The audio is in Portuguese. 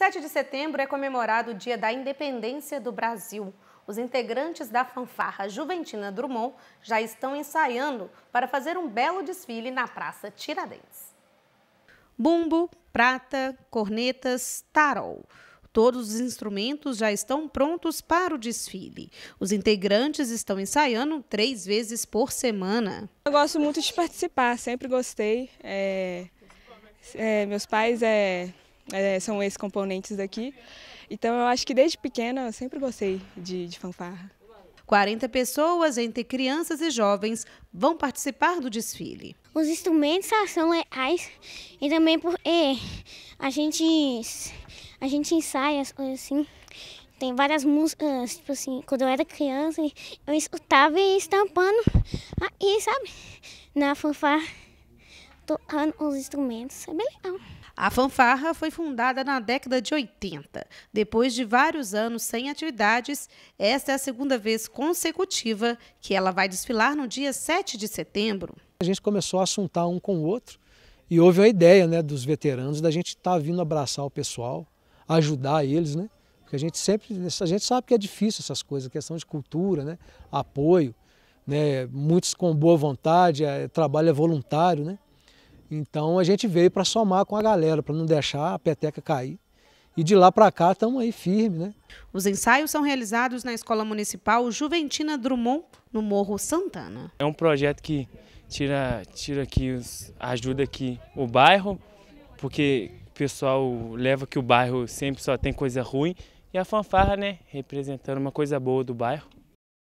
7 de setembro é comemorado o Dia da Independência do Brasil. Os integrantes da fanfarra Juventina Drummond já estão ensaiando para fazer um belo desfile na Praça Tiradentes. Bumbo, prata, cornetas, tarol. Todos os instrumentos já estão prontos para o desfile. Os integrantes estão ensaiando três vezes por semana. Eu gosto muito de participar, sempre gostei. É, é, meus pais é, é, são esses componentes daqui. Então eu acho que desde pequena eu sempre gostei de, de fanfarra. 40 pessoas, entre crianças e jovens, vão participar do desfile. Os instrumentos são reais e também porque é, a gente, a gente ensaia assim. Tem várias músicas, tipo assim, quando eu era criança, eu escutava e estampando aí, ah, sabe? Na fanfarra tocando os instrumentos. É bem legal. A fanfarra foi fundada na década de 80. Depois de vários anos sem atividades, esta é a segunda vez consecutiva que ela vai desfilar no dia 7 de setembro. A gente começou a assuntar um com o outro e houve a ideia né, dos veteranos da gente estar tá vindo abraçar o pessoal, ajudar eles, né? Porque a gente sempre, a gente sabe que é difícil essas coisas, questão de cultura, né? Apoio, né? Muitos com boa vontade, é, trabalho é voluntário, né? Então a gente veio para somar com a galera, para não deixar a peteca cair. E de lá para cá estamos aí firme, né? Os ensaios são realizados na Escola Municipal Juventina Drummond, no Morro Santana. É um projeto que tira, tira aqui, os, ajuda aqui o bairro, porque o pessoal leva que o bairro sempre só tem coisa ruim. E a fanfarra, né, representando uma coisa boa do bairro.